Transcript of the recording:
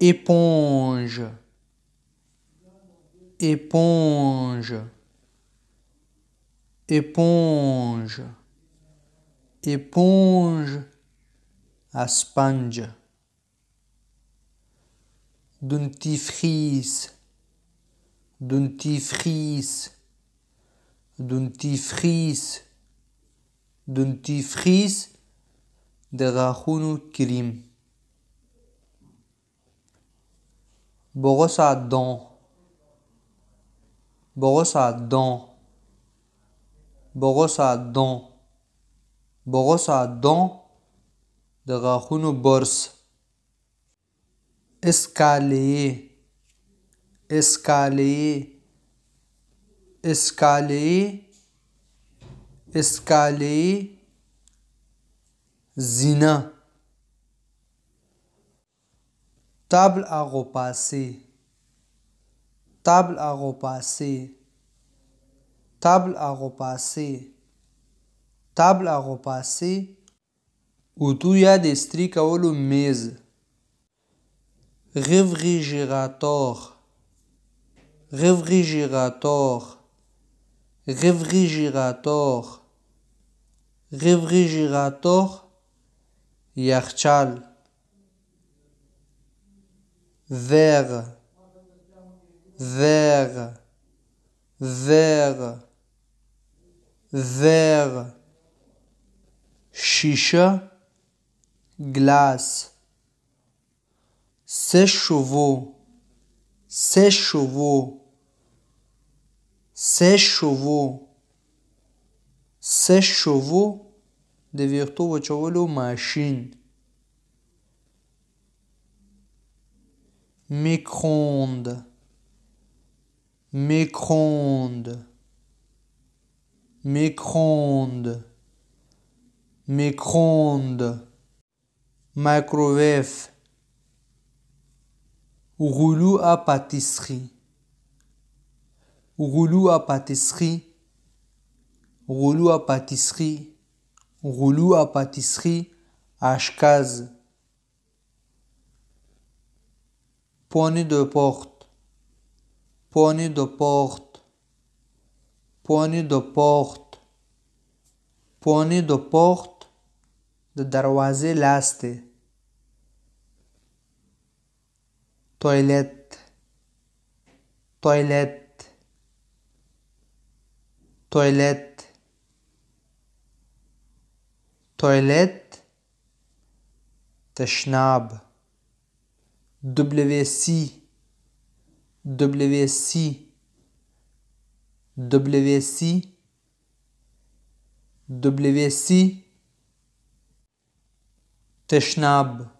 éponge, éponge, éponge, éponge, aspange, dentifrice, dentifrice, dentifrice, dentifrice, de la Kirim. Borosadon Borosadon Borosadon Borosadon De bors. Escalier. Escalier. Escalier. Escalier. Zina. Table à repasser. Table à repasser. Table à repasser. Table à repasser. as des destri kaolu mesa. Réfrigérateur. Réfrigérateur. Réfrigérateur. Réfrigérateur. Yarchal. Vert, vert, vert, vert. chicha, glace, ses chevaux, ses chevaux, ses chevaux, ses chevaux, de virtuoso machine. mécronde mécronde mécronde micro microwave, rouleau à pâtisserie, rouleau à pâtisserie, rouleau à pâtisserie, rouleau à pâtisserie, ashkaz poignée de porte, poignée de porte, poignée de porte, poignée de porte د دروازې لاس دی toilet toilet toilet toilet تشناب WC, WC, WC, WC, Teshnab.